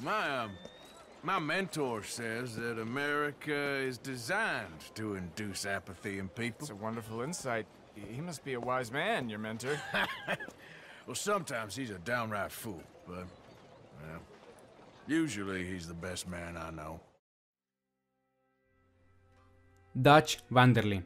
My, um, my mentor says that America is designed to induce apathy in people. It's a wonderful insight. He must be a wise man, your mentor. well, sometimes he's a downright fool, but, well, usually he's the best man I know. Dutch Vanderlyn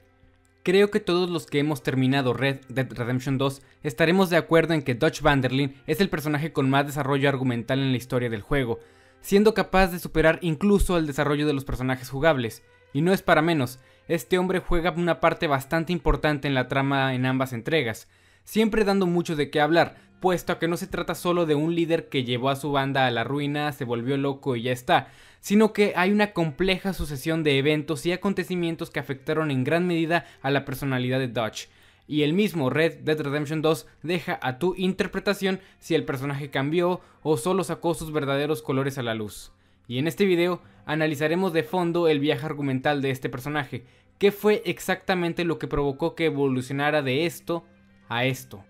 Creo que todos los que hemos terminado Red Dead Redemption 2 estaremos de acuerdo en que Dutch Vanderlyn es el personaje con más desarrollo argumental en la historia del juego, siendo capaz de superar incluso el desarrollo de los personajes jugables. Y no es para menos, este hombre juega una parte bastante importante en la trama en ambas entregas, siempre dando mucho de qué hablar, puesto a que no se trata solo de un líder que llevó a su banda a la ruina, se volvió loco y ya está, sino que hay una compleja sucesión de eventos y acontecimientos que afectaron en gran medida a la personalidad de Dodge. Y el mismo Red Dead Redemption 2 deja a tu interpretación si el personaje cambió o solo sacó sus verdaderos colores a la luz. Y en este video analizaremos de fondo el viaje argumental de este personaje, qué fue exactamente lo que provocó que evolucionara de esto a esto.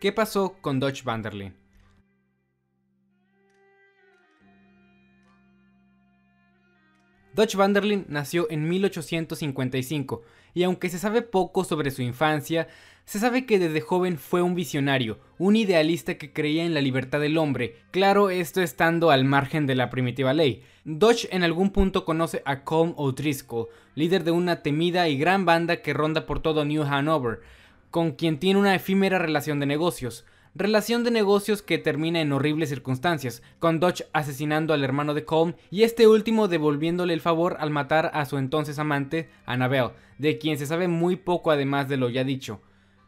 ¿Qué pasó con Dodge Vanderlyn? Dodge Vanderlyn nació en 1855 y aunque se sabe poco sobre su infancia, se sabe que desde joven fue un visionario, un idealista que creía en la libertad del hombre, claro esto estando al margen de la primitiva ley. Dodge en algún punto conoce a Colm O'Driscoll, líder de una temida y gran banda que ronda por todo New Hanover, con quien tiene una efímera relación de negocios. Relación de negocios que termina en horribles circunstancias, con Dodge asesinando al hermano de Colm y este último devolviéndole el favor al matar a su entonces amante, Annabelle, de quien se sabe muy poco además de lo ya dicho.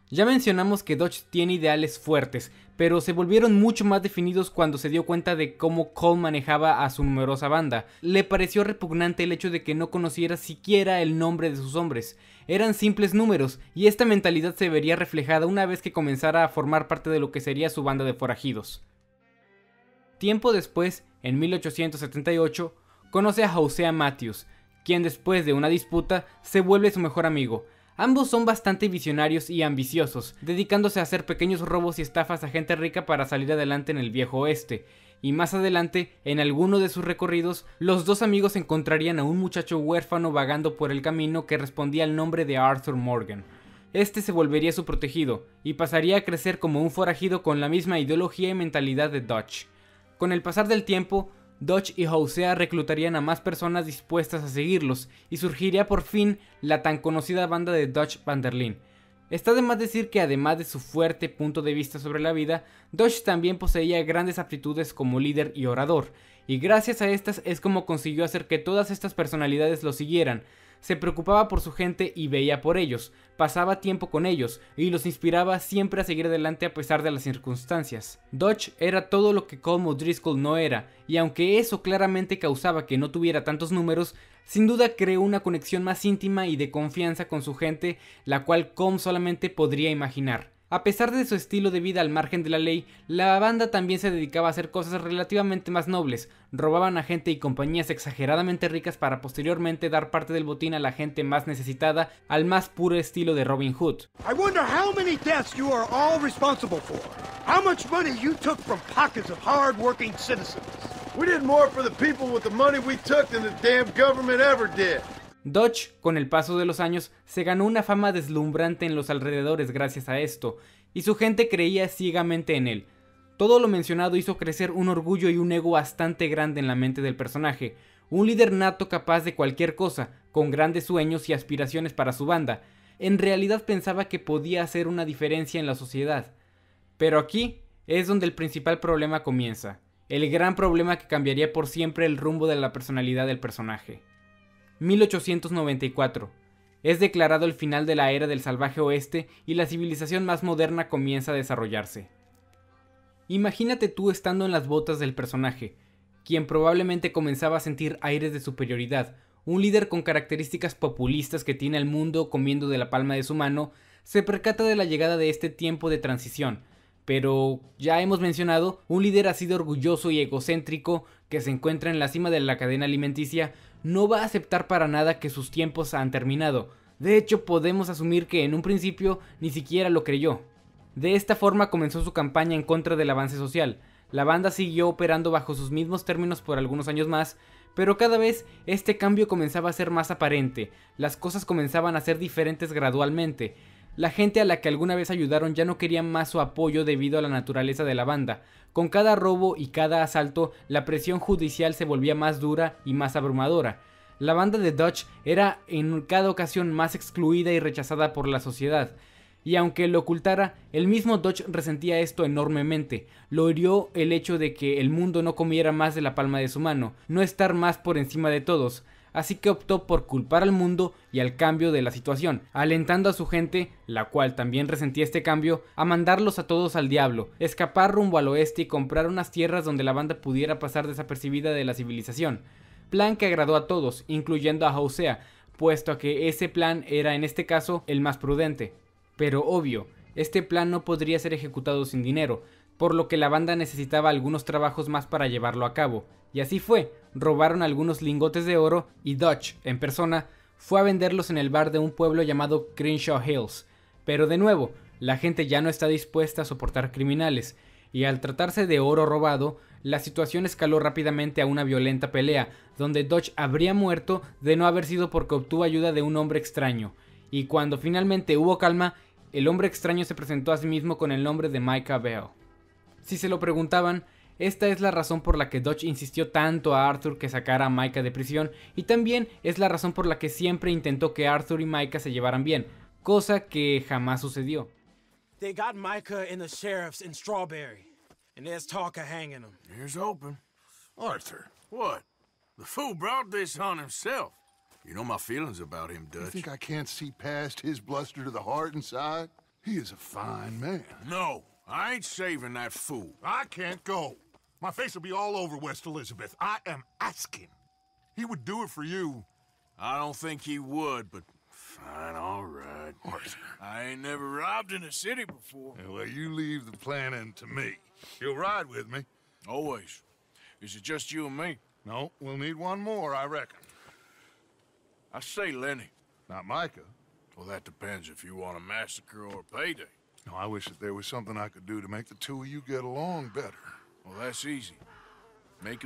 Ya mencionamos que Dodge tiene ideales fuertes, pero se volvieron mucho más definidos cuando se dio cuenta de cómo Cole manejaba a su numerosa banda. Le pareció repugnante el hecho de que no conociera siquiera el nombre de sus hombres, eran simples números, y esta mentalidad se vería reflejada una vez que comenzara a formar parte de lo que sería su banda de forajidos. Tiempo después, en 1878, conoce a Josea Matthews, quien después de una disputa se vuelve su mejor amigo. Ambos son bastante visionarios y ambiciosos, dedicándose a hacer pequeños robos y estafas a gente rica para salir adelante en el viejo oeste, y más adelante, en alguno de sus recorridos, los dos amigos encontrarían a un muchacho huérfano vagando por el camino que respondía al nombre de Arthur Morgan. Este se volvería su protegido y pasaría a crecer como un forajido con la misma ideología y mentalidad de Dodge. Con el pasar del tiempo, Dodge y Hosea reclutarían a más personas dispuestas a seguirlos y surgiría por fin la tan conocida banda de Dodge Vanderlyn, Está de más decir que además de su fuerte punto de vista sobre la vida, Dodge también poseía grandes aptitudes como líder y orador, y gracias a estas es como consiguió hacer que todas estas personalidades lo siguieran, se preocupaba por su gente y veía por ellos, pasaba tiempo con ellos y los inspiraba siempre a seguir adelante a pesar de las circunstancias. Dodge era todo lo que o Driscoll no era, y aunque eso claramente causaba que no tuviera tantos números, sin duda creó una conexión más íntima y de confianza con su gente, la cual Com solamente podría imaginar. A pesar de su estilo de vida al margen de la ley, la banda también se dedicaba a hacer cosas relativamente más nobles, robaban a gente y compañías exageradamente ricas para posteriormente dar parte del botín a la gente más necesitada al más puro estilo de Robin Hood. I wonder how many deaths you are all responsible for. How much money you took from pockets of hard-working citizens. We did more for the people with the money we took than the damn government ever did. Dodge, con el paso de los años, se ganó una fama deslumbrante en los alrededores gracias a esto, y su gente creía ciegamente en él. Todo lo mencionado hizo crecer un orgullo y un ego bastante grande en la mente del personaje, un líder nato capaz de cualquier cosa, con grandes sueños y aspiraciones para su banda. En realidad pensaba que podía hacer una diferencia en la sociedad. Pero aquí es donde el principal problema comienza, el gran problema que cambiaría por siempre el rumbo de la personalidad del personaje. 1894. Es declarado el final de la era del salvaje oeste y la civilización más moderna comienza a desarrollarse. Imagínate tú estando en las botas del personaje, quien probablemente comenzaba a sentir aires de superioridad, un líder con características populistas que tiene el mundo comiendo de la palma de su mano, se percata de la llegada de este tiempo de transición, pero ya hemos mencionado, un líder ha sido orgulloso y egocéntrico que se encuentra en la cima de la cadena alimenticia no va a aceptar para nada que sus tiempos han terminado. De hecho, podemos asumir que en un principio ni siquiera lo creyó. De esta forma comenzó su campaña en contra del avance social. La banda siguió operando bajo sus mismos términos por algunos años más, pero cada vez este cambio comenzaba a ser más aparente, las cosas comenzaban a ser diferentes gradualmente. La gente a la que alguna vez ayudaron ya no quería más su apoyo debido a la naturaleza de la banda. Con cada robo y cada asalto, la presión judicial se volvía más dura y más abrumadora. La banda de Dodge era en cada ocasión más excluida y rechazada por la sociedad. Y aunque lo ocultara, el mismo Dodge resentía esto enormemente. Lo hirió el hecho de que el mundo no comiera más de la palma de su mano, no estar más por encima de todos así que optó por culpar al mundo y al cambio de la situación, alentando a su gente, la cual también resentía este cambio, a mandarlos a todos al diablo, escapar rumbo al oeste y comprar unas tierras donde la banda pudiera pasar desapercibida de la civilización. Plan que agradó a todos, incluyendo a Hosea, puesto a que ese plan era en este caso el más prudente. Pero obvio, este plan no podría ser ejecutado sin dinero, por lo que la banda necesitaba algunos trabajos más para llevarlo a cabo. Y así fue, robaron algunos lingotes de oro y Dodge, en persona, fue a venderlos en el bar de un pueblo llamado Crenshaw Hills. Pero de nuevo, la gente ya no está dispuesta a soportar criminales, y al tratarse de oro robado, la situación escaló rápidamente a una violenta pelea, donde Dodge habría muerto de no haber sido porque obtuvo ayuda de un hombre extraño, y cuando finalmente hubo calma, el hombre extraño se presentó a sí mismo con el nombre de Micah Bell. Si se lo preguntaban, esta es la razón por la que Dodge insistió tanto a Arthur que sacara a Micah de prisión y también es la razón por la que siempre intentó que Arthur y Micah se llevaran bien, cosa que jamás sucedió. They got Micah in the sheriffs in Strawberry, and there's talk of hanging them. Here's open. Arthur, what? The fool brought this on himself. You know my feelings about him, Dutch. You think I can't see past his bluster to the heart inside? He is a fine man. No, I ain't saving that fool. I can't go. My face will be all over West Elizabeth. I am asking. He would do it for you. I don't think he would, but fine, all right. Arthur. I ain't never robbed in a city before. Yeah, well, you leave the planning to me. You'll ride with me. Always. Is it just you and me? No, we'll need one more, I reckon. I say Lenny. Not Micah. Well, that depends if you want a massacre or a payday. No, I wish that there was something I could do to make the two of you get along better. Em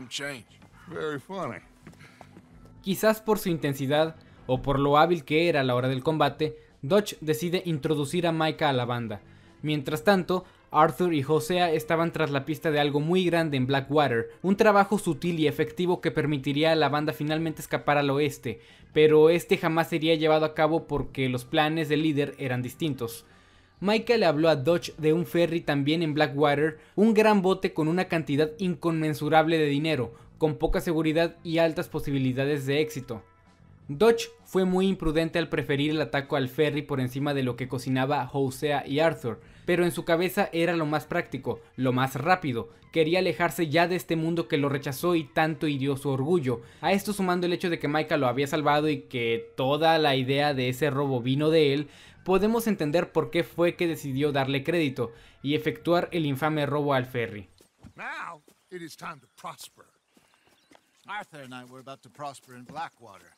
Quizás por su intensidad o por lo hábil que era a la hora del combate, Dodge decide introducir a Micah a la banda. Mientras tanto, Arthur y Josea estaban tras la pista de algo muy grande en Blackwater, un trabajo sutil y efectivo que permitiría a la banda finalmente escapar al oeste, pero este jamás sería llevado a cabo porque los planes del líder eran distintos. Michael habló a Dodge de un ferry también en Blackwater, un gran bote con una cantidad inconmensurable de dinero, con poca seguridad y altas posibilidades de éxito. Dodge fue muy imprudente al preferir el ataque al ferry por encima de lo que cocinaba Hosea y Arthur, pero en su cabeza era lo más práctico, lo más rápido, quería alejarse ya de este mundo que lo rechazó y tanto hirió su orgullo, a esto sumando el hecho de que Micah lo había salvado y que toda la idea de ese robo vino de él, podemos entender por qué fue que decidió darle crédito y efectuar el infame robo al ferry. Now it is time to prosper. Arthur and I were about to prosper in Blackwater.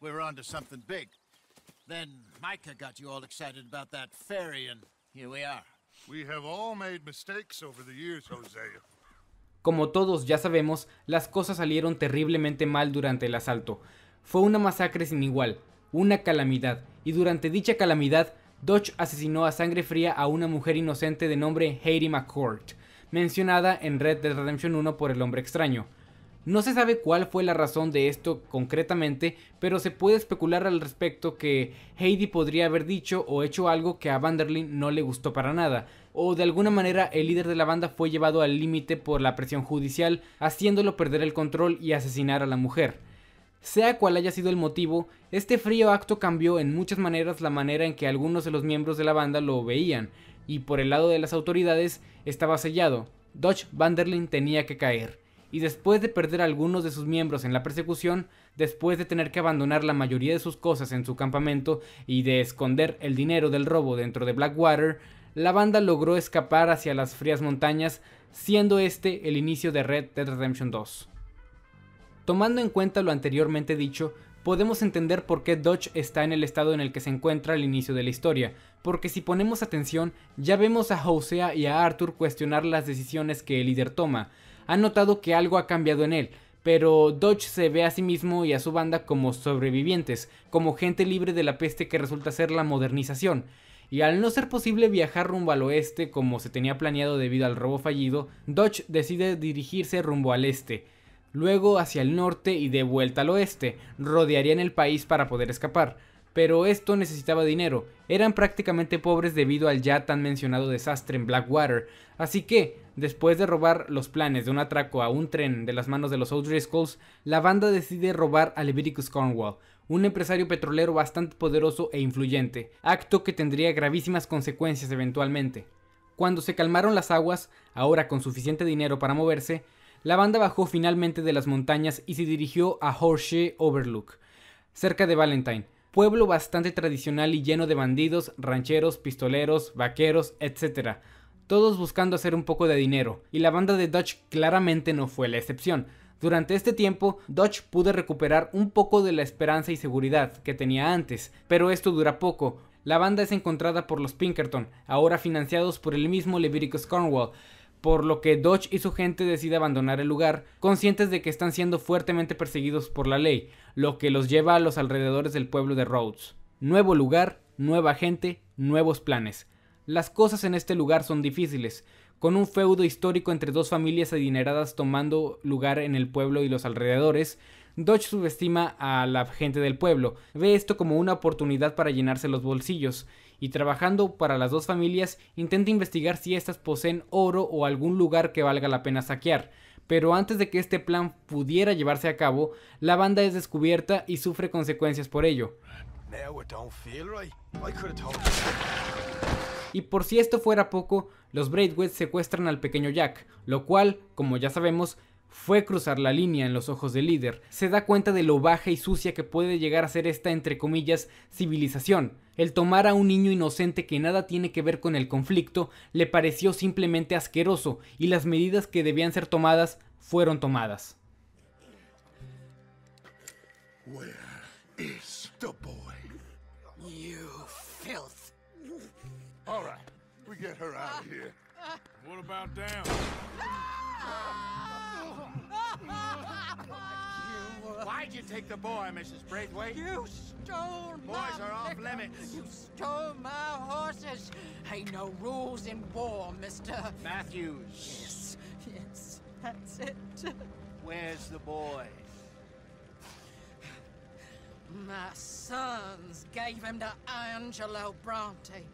We were onto something big. Then Micah got you all excited about that ferry and here we are. We have all made mistakes over the years, Hosea. Como todos ya sabemos, las cosas salieron terriblemente mal durante el asalto. Fue una masacre sin igual, una calamidad, y durante dicha calamidad, Dodge asesinó a sangre fría a una mujer inocente de nombre Heidi McCourt, mencionada en Red Dead Redemption 1 por el hombre extraño. No se sabe cuál fue la razón de esto concretamente, pero se puede especular al respecto que Heidi podría haber dicho o hecho algo que a Vanderlyn no le gustó para nada, o de alguna manera el líder de la banda fue llevado al límite por la presión judicial, haciéndolo perder el control y asesinar a la mujer. Sea cual haya sido el motivo, este frío acto cambió en muchas maneras la manera en que algunos de los miembros de la banda lo veían, y por el lado de las autoridades estaba sellado, Dodge Vanderlyn tenía que caer, y después de perder a algunos de sus miembros en la persecución, después de tener que abandonar la mayoría de sus cosas en su campamento y de esconder el dinero del robo dentro de Blackwater, la banda logró escapar hacia las frías montañas, siendo este el inicio de Red Dead Redemption 2. Tomando en cuenta lo anteriormente dicho, podemos entender por qué Dodge está en el estado en el que se encuentra al inicio de la historia, porque si ponemos atención, ya vemos a Hosea y a Arthur cuestionar las decisiones que el líder toma. Ha notado que algo ha cambiado en él, pero Dodge se ve a sí mismo y a su banda como sobrevivientes, como gente libre de la peste que resulta ser la modernización. Y al no ser posible viajar rumbo al oeste como se tenía planeado debido al robo fallido, Dodge decide dirigirse rumbo al este luego hacia el norte y de vuelta al oeste, rodearían el país para poder escapar. Pero esto necesitaba dinero, eran prácticamente pobres debido al ya tan mencionado desastre en Blackwater, así que, después de robar los planes de un atraco a un tren de las manos de los Riskles, la banda decide robar a Leviticus Cornwall, un empresario petrolero bastante poderoso e influyente, acto que tendría gravísimas consecuencias eventualmente. Cuando se calmaron las aguas, ahora con suficiente dinero para moverse, la banda bajó finalmente de las montañas y se dirigió a Horseshoe Overlook, cerca de Valentine, pueblo bastante tradicional y lleno de bandidos, rancheros, pistoleros, vaqueros, etc. Todos buscando hacer un poco de dinero, y la banda de Dutch claramente no fue la excepción. Durante este tiempo, Dodge pudo recuperar un poco de la esperanza y seguridad que tenía antes, pero esto dura poco. La banda es encontrada por los Pinkerton, ahora financiados por el mismo Leviticus Cornwall, por lo que Dodge y su gente decide abandonar el lugar, conscientes de que están siendo fuertemente perseguidos por la ley, lo que los lleva a los alrededores del pueblo de Rhodes. Nuevo lugar, nueva gente, nuevos planes. Las cosas en este lugar son difíciles, con un feudo histórico entre dos familias adineradas tomando lugar en el pueblo y los alrededores, Dodge subestima a la gente del pueblo, ve esto como una oportunidad para llenarse los bolsillos y trabajando para las dos familias intenta investigar si éstas poseen oro o algún lugar que valga la pena saquear. Pero antes de que este plan pudiera llevarse a cabo, la banda es descubierta y sufre consecuencias por ello. Y por si esto fuera poco, los Braidweds secuestran al pequeño Jack, lo cual, como ya sabemos, fue cruzar la línea en los ojos del líder. Se da cuenta de lo baja y sucia que puede llegar a ser esta, entre comillas, civilización. El tomar a un niño inocente que nada tiene que ver con el conflicto le pareció simplemente asqueroso y las medidas que debían ser tomadas fueron tomadas. filth. What about down? Why'd you take the boy, Mrs. Braithwaite? You stole Boys my... Boys are off limits. You stole my horses. Ain't no rules in war, Mr... Matthews. Yes, yes, that's it. Where's the boy? My sons gave him to Angelo Bronte.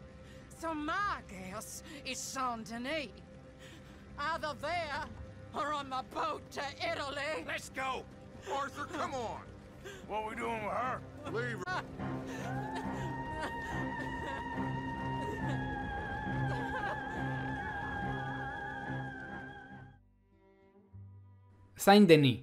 So my guess is Saint-Denis. Either there Let's go. Arthur, come on. What doing with her? denis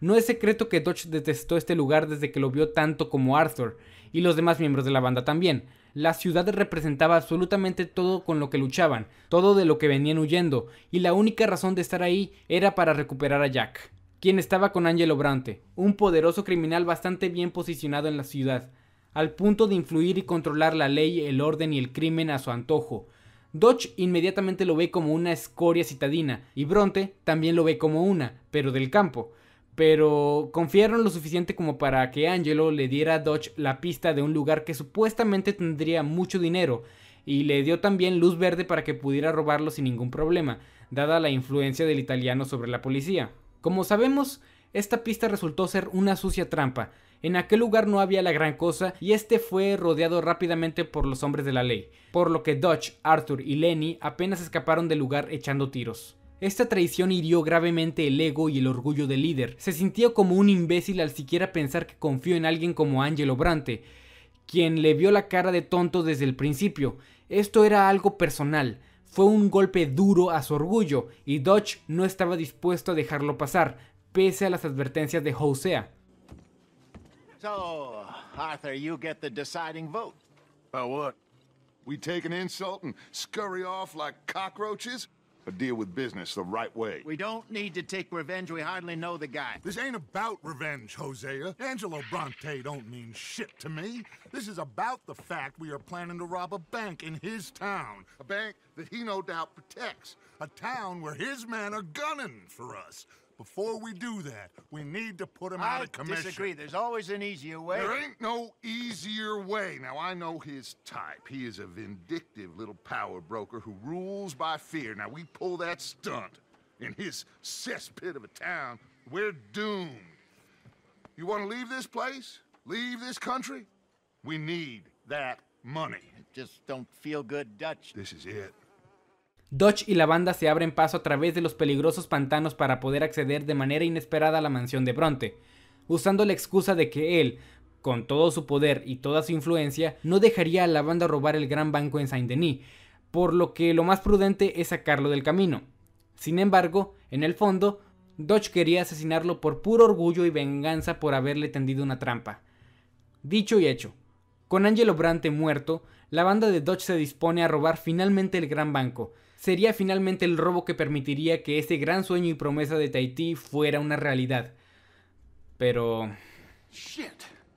No es secreto que Dodge detestó este lugar desde que lo vio tanto como Arthur y los demás miembros de la banda también, la ciudad representaba absolutamente todo con lo que luchaban, todo de lo que venían huyendo, y la única razón de estar ahí era para recuperar a Jack, quien estaba con Angelo Bronte, un poderoso criminal bastante bien posicionado en la ciudad, al punto de influir y controlar la ley, el orden y el crimen a su antojo. Dodge inmediatamente lo ve como una escoria citadina y Bronte también lo ve como una, pero del campo pero confiaron lo suficiente como para que Angelo le diera a Dodge la pista de un lugar que supuestamente tendría mucho dinero, y le dio también luz verde para que pudiera robarlo sin ningún problema, dada la influencia del italiano sobre la policía. Como sabemos, esta pista resultó ser una sucia trampa. En aquel lugar no había la gran cosa y este fue rodeado rápidamente por los hombres de la ley, por lo que Dodge, Arthur y Lenny apenas escaparon del lugar echando tiros. Esta traición hirió gravemente el ego y el orgullo del líder. Se sintió como un imbécil al siquiera pensar que confió en alguien como Angelo Brante, quien le vio la cara de tonto desde el principio. Esto era algo personal. Fue un golpe duro a su orgullo y Dodge no estaba dispuesto a dejarlo pasar, pese a las advertencias de Hosea. So, Arthur, you get the deciding vote. About what? We take an insult and scurry off like cockroaches? but deal with business the right way. We don't need to take revenge. We hardly know the guy. This ain't about revenge, Hosea. Angelo Bronte don't mean shit to me. This is about the fact we are planning to rob a bank in his town. A bank that he no doubt protects. A town where his men are gunning for us. Before we do that, we need to put him I out of commission. I disagree. There's always an easier way. There ain't no easier way. Now, I know his type. He is a vindictive little power broker who rules by fear. Now, we pull that stunt in his cesspit of a town, we're doomed. You want to leave this place? Leave this country? We need that money. It just don't feel good, Dutch. This is it. Dodge y la banda se abren paso a través de los peligrosos pantanos para poder acceder de manera inesperada a la mansión de Bronte, usando la excusa de que él, con todo su poder y toda su influencia, no dejaría a la banda robar el gran banco en Saint-Denis, por lo que lo más prudente es sacarlo del camino. Sin embargo, en el fondo, Dodge quería asesinarlo por puro orgullo y venganza por haberle tendido una trampa. Dicho y hecho, con Angelo Brante muerto, la banda de Dodge se dispone a robar finalmente el gran banco, sería finalmente el robo que permitiría que ese gran sueño y promesa de Tahití fuera una realidad. Pero... Shit.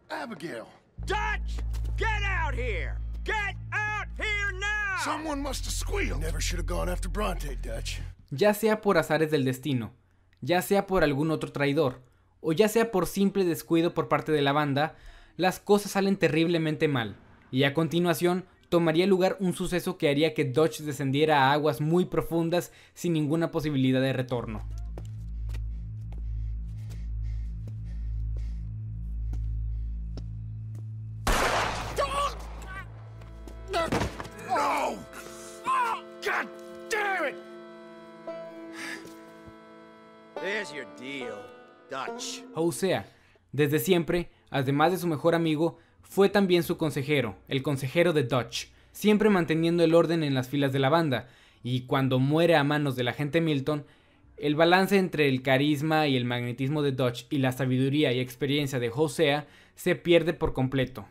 Abigail. Dutch, get out here. Get out here now. Someone must have squealed. Never should have gone after Bronte, Dutch. Ya sea por azares del destino, ya sea por algún otro traidor, o ya sea por simple descuido por parte de la banda, las cosas salen terriblemente mal. Y a continuación tomaría lugar un suceso que haría que Dodge descendiera a aguas muy profundas sin ninguna posibilidad de retorno. O sea, desde siempre, además de su mejor amigo, fue también su consejero, el consejero de Dodge, siempre manteniendo el orden en las filas de la banda, y cuando muere a manos del agente Milton, el balance entre el carisma y el magnetismo de Dodge y la sabiduría y experiencia de Josea se pierde por completo.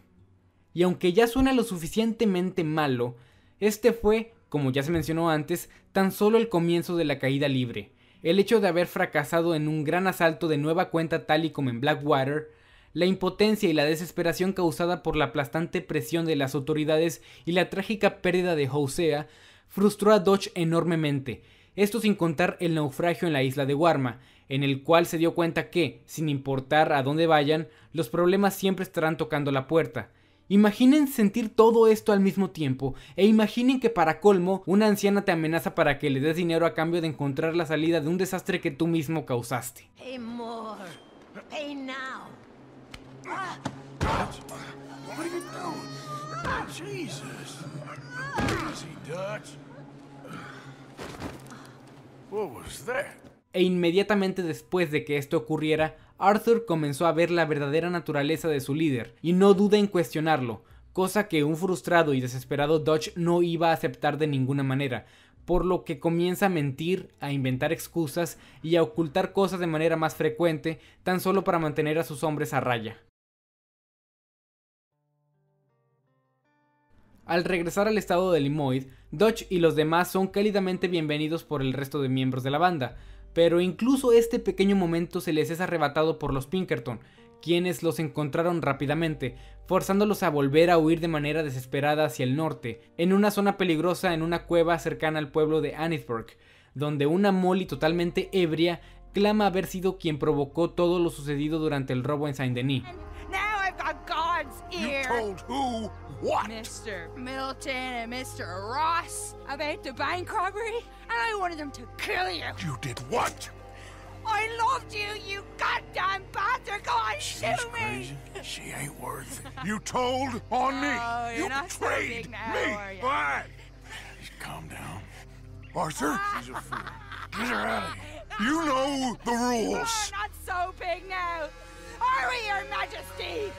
Y aunque ya suena lo suficientemente malo, este fue, como ya se mencionó antes, tan solo el comienzo de la caída libre. El hecho de haber fracasado en un gran asalto de nueva cuenta tal y como en Blackwater la impotencia y la desesperación causada por la aplastante presión de las autoridades y la trágica pérdida de Hosea frustró a Dodge enormemente, esto sin contar el naufragio en la isla de Warma, en el cual se dio cuenta que, sin importar a dónde vayan, los problemas siempre estarán tocando la puerta. Imaginen sentir todo esto al mismo tiempo, e imaginen que para colmo, una anciana te amenaza para que le des dinero a cambio de encontrar la salida de un desastre que tú mismo causaste. E inmediatamente después de que esto ocurriera, Arthur comenzó a ver la verdadera naturaleza de su líder, y no duda en cuestionarlo, cosa que un frustrado y desesperado Dodge no iba a aceptar de ninguna manera, por lo que comienza a mentir, a inventar excusas y a ocultar cosas de manera más frecuente, tan solo para mantener a sus hombres a raya. Al regresar al estado de Limoid, Dodge y los demás son cálidamente bienvenidos por el resto de miembros de la banda, pero incluso este pequeño momento se les es arrebatado por los Pinkerton, quienes los encontraron rápidamente, forzándolos a volver a huir de manera desesperada hacia el norte, en una zona peligrosa en una cueva cercana al pueblo de Annisburg, donde una Molly totalmente ebria clama haber sido quien provocó todo lo sucedido durante el robo en Saint-Denis. God's ear. You told who what? Mr. Milton and Mr. Ross about the bank robbery, and I wanted them to kill you. You did what? I loved you, you goddamn bastard! Go on, shoot me! Crazy. She ain't worth it. You told on me! Oh, you betrayed so now, me! Why? calm down. Arthur? She's a fool. Get her out of here. You know the rules! Oh, not so big now! Hurry, Your Majesty!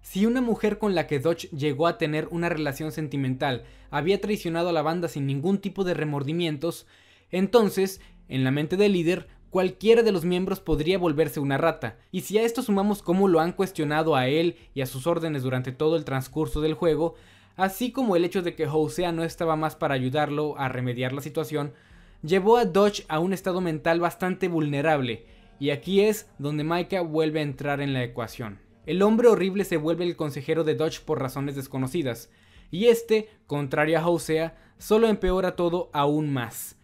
Si una mujer con la que Dodge llegó a tener una relación sentimental había traicionado a la banda sin ningún tipo de remordimientos, entonces, en la mente del líder, cualquiera de los miembros podría volverse una rata, y si a esto sumamos cómo lo han cuestionado a él y a sus órdenes durante todo el transcurso del juego, así como el hecho de que Hosea no estaba más para ayudarlo a remediar la situación, llevó a Dodge a un estado mental bastante vulnerable, y aquí es donde Micah vuelve a entrar en la ecuación. El hombre horrible se vuelve el consejero de Dodge por razones desconocidas, y este, contrario a Hosea, solo empeora todo aún más.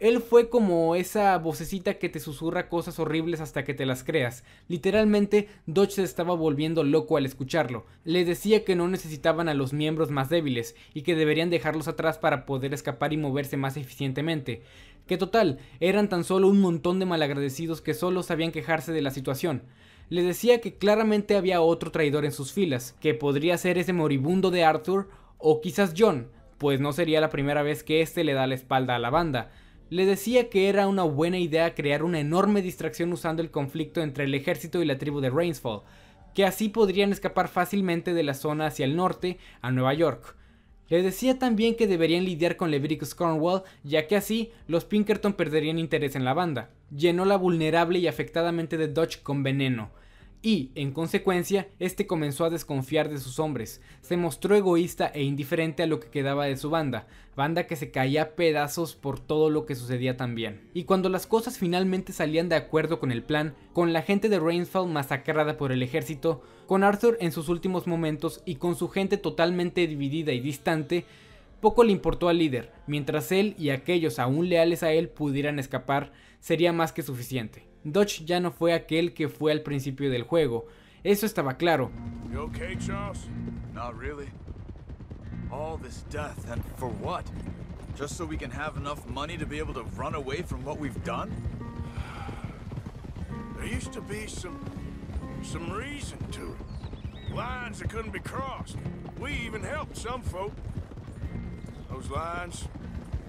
Él fue como esa vocecita que te susurra cosas horribles hasta que te las creas. Literalmente, Dodge se estaba volviendo loco al escucharlo. Le decía que no necesitaban a los miembros más débiles y que deberían dejarlos atrás para poder escapar y moverse más eficientemente. Que total, eran tan solo un montón de malagradecidos que solo sabían quejarse de la situación. Le decía que claramente había otro traidor en sus filas, que podría ser ese moribundo de Arthur o quizás John, pues no sería la primera vez que este le da la espalda a la banda. Le decía que era una buena idea crear una enorme distracción usando el conflicto entre el ejército y la tribu de Rainsfall, que así podrían escapar fácilmente de la zona hacia el norte a Nueva York. Le decía también que deberían lidiar con Leviticus Cornwall, ya que así los Pinkerton perderían interés en la banda. Llenó la vulnerable y afectadamente de Dodge con veneno, y, en consecuencia, este comenzó a desconfiar de sus hombres. Se mostró egoísta e indiferente a lo que quedaba de su banda, banda que se caía a pedazos por todo lo que sucedía también. Y cuando las cosas finalmente salían de acuerdo con el plan, con la gente de Rainsfall masacrada por el ejército, con Arthur en sus últimos momentos y con su gente totalmente dividida y distante, poco le importó al líder, mientras él y aquellos aún leales a él pudieran escapar, sería más que suficiente. Dodge ya no fue aquel que fue al principio del juego. Eso estaba claro. Okay, Charles? Not really. All this death and for what? Just so we can have enough money to be able to run away from what we've done? There used to be some some reason to it. Lines that couldn't be crossed. We even helped some folk. Those lines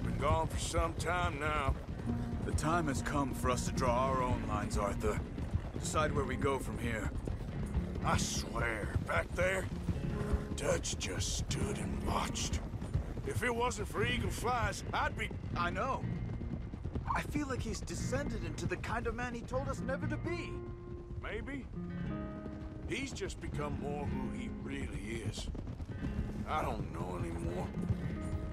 Been gone for some time now. The time has come for us to draw our own lines, Arthur. Decide where we go from here. I swear, back there, Dutch just stood and watched. If it wasn't for eagle flies, I'd be... I know. I feel like he's descended into the kind of man he told us never to be. Maybe. He's just become more who he really is. I don't know anymore.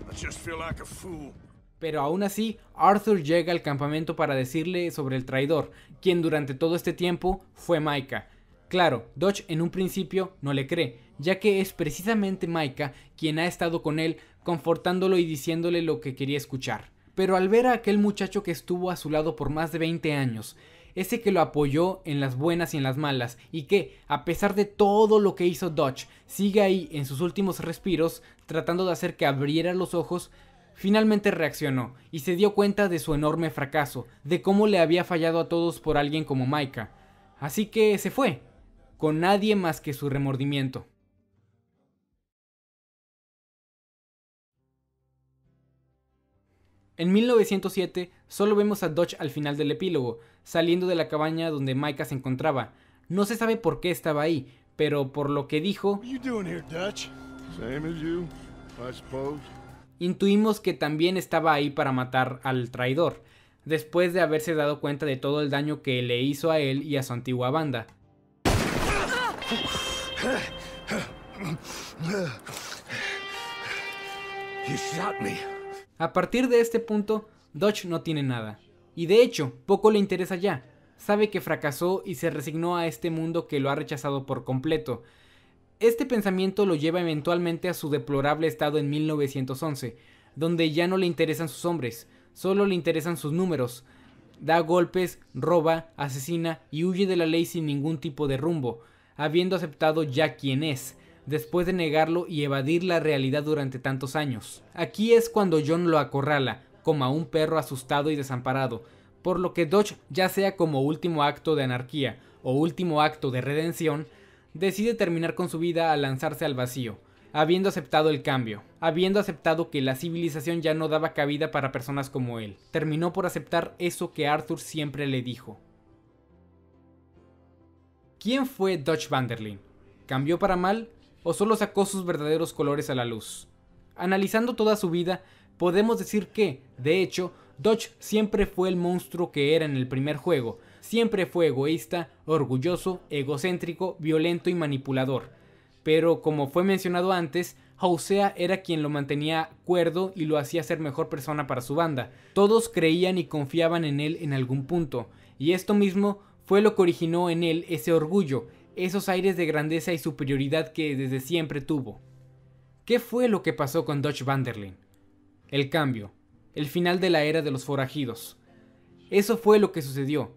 I just feel like a fool. Pero aún así, Arthur llega al campamento para decirle sobre el traidor, quien durante todo este tiempo fue Maika. Claro, Dodge en un principio no le cree, ya que es precisamente Maika quien ha estado con él, confortándolo y diciéndole lo que quería escuchar. Pero al ver a aquel muchacho que estuvo a su lado por más de 20 años, ese que lo apoyó en las buenas y en las malas, y que, a pesar de todo lo que hizo Dodge, sigue ahí en sus últimos respiros, tratando de hacer que abriera los ojos, finalmente reaccionó y se dio cuenta de su enorme fracaso, de cómo le había fallado a todos por alguien como Maika. Así que se fue, con nadie más que su remordimiento. En 1907 solo vemos a Dodge al final del epílogo, saliendo de la cabaña donde Maika se encontraba. No se sabe por qué estaba ahí, pero por lo que dijo intuimos que también estaba ahí para matar al traidor, después de haberse dado cuenta de todo el daño que le hizo a él y a su antigua banda. A partir de este punto, Dodge no tiene nada. Y de hecho, poco le interesa ya. Sabe que fracasó y se resignó a este mundo que lo ha rechazado por completo, este pensamiento lo lleva eventualmente a su deplorable estado en 1911, donde ya no le interesan sus hombres, solo le interesan sus números. Da golpes, roba, asesina y huye de la ley sin ningún tipo de rumbo, habiendo aceptado ya quién es, después de negarlo y evadir la realidad durante tantos años. Aquí es cuando John lo acorrala, como a un perro asustado y desamparado, por lo que Dodge, ya sea como último acto de anarquía o último acto de redención, decide terminar con su vida al lanzarse al vacío, habiendo aceptado el cambio, habiendo aceptado que la civilización ya no daba cabida para personas como él. Terminó por aceptar eso que Arthur siempre le dijo. ¿Quién fue Dodge Vanderlyn? ¿Cambió para mal o solo sacó sus verdaderos colores a la luz? Analizando toda su vida, podemos decir que, de hecho, Dodge siempre fue el monstruo que era en el primer juego, Siempre fue egoísta, orgulloso, egocéntrico, violento y manipulador. Pero como fue mencionado antes, Hosea era quien lo mantenía cuerdo y lo hacía ser mejor persona para su banda. Todos creían y confiaban en él en algún punto, y esto mismo fue lo que originó en él ese orgullo, esos aires de grandeza y superioridad que desde siempre tuvo. ¿Qué fue lo que pasó con Dutch Vanderlyn? El cambio, el final de la era de los forajidos. Eso fue lo que sucedió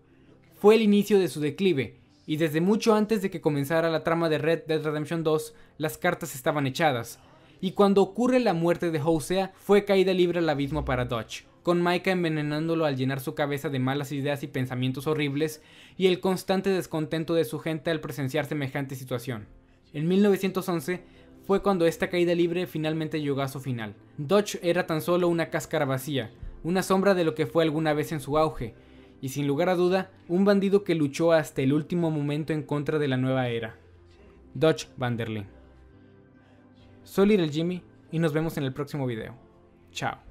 fue el inicio de su declive, y desde mucho antes de que comenzara la trama de Red Dead Redemption 2, las cartas estaban echadas, y cuando ocurre la muerte de Hosea, fue caída libre al abismo para Dodge, con Micah envenenándolo al llenar su cabeza de malas ideas y pensamientos horribles, y el constante descontento de su gente al presenciar semejante situación. En 1911, fue cuando esta caída libre finalmente llegó a su final. Dodge era tan solo una cáscara vacía, una sombra de lo que fue alguna vez en su auge, y sin lugar a duda, un bandido que luchó hasta el último momento en contra de la nueva era. Dodge Vanderlyn. Soy el Jimmy y nos vemos en el próximo video. Chao.